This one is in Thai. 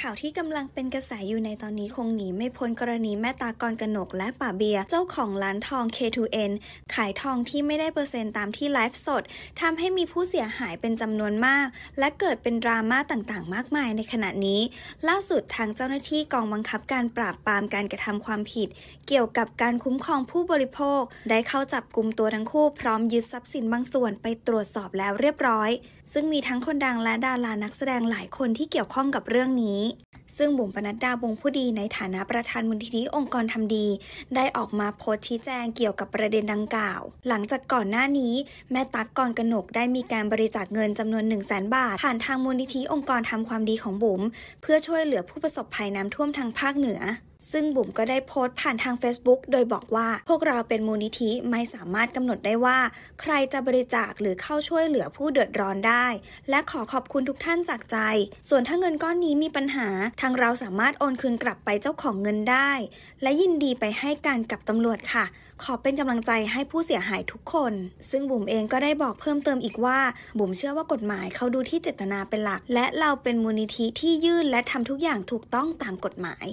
ข่าวที่กำลังเป็นกระแสอยู่ในตอนนี้คงหนีไม่พ้นกรณีแม่ตากรกนกและป่าเบียเจ้าของร้านทอง K2N ขายทองที่ไม่ได้เปอร์เซ็นต์ตามที่ไลฟ์สด ทำให้มีผู้เสียหายเป็นจำนวนมากและเกิดเป็นดราม่าต่างๆ มากมายในขณะนี้ ล่าสุดทางเจ้าหน้าที่กองบังคับการปราบปรามการกระทำความผิดเกี่ยวกับการคุ้มครองผู้บริโภค ได้เข้าจับกลุ่มตัวทั้งคู่พร้อมยึดทรัพย์สินบางส่วนไปตรวจสอบแล้วเรียบร้อย ซึ่งมีทั้งคนดังและดารานักแสดงหลายคนที่เกี่ยวข้องกับเรื่องนี้ซึ่งบุ๋มปนัดดาบงผู้ดีในฐานะประธานมูลนิธิองค์กรทำดี ได้ออกมาโพสต์ชี้แจงเกี่ยวกับประเด็นดังกล่าว หลังจากก่อนหน้านี้ แม่ตั๊กก่อนกนกได้มีการบริจาคเงินจำนวน 1 0 0 0 0แบาท ผ่านทางมูลนิธิองค์กรทำความดีของบุ๋มเพื่อช่วยเหลือผู้ประสบภัยน้ำท่วมทางภาคเหนือซึ่งบุ๋มก็ได้โพสต์ผ่านทาง Facebook โดยบอกว่า พวกเราเป็นมูลนิธิไม่สามารถกำหนดได้ว่า ใครจะบริจาคหรือเข้าช่วยเหลือผู้เดือดร้อนได้ และขอขอบคุณทุกท่านจากใจ ส่วนถ้าเงินก้อนนี้มีปัญหา ทางเราสามารถโอนคืนกลับไปเจ้าของเงินได้ และยินดีไปให้การกับตำรวจค่ะ ขอเป็นกำลังใจให้ผู้เสียหายทุกคน ซึ่งบุ๋มเองก็ได้บอกเพิ่มเติมอีกว่า บุ๋มเชื่อว่ากฎหมายเขาดูที่เจตนาเป็นหลัก และเราเป็นมูลนิธิที่ยื่นและทำทุกอย่างถูกต้องตามกฎหมาย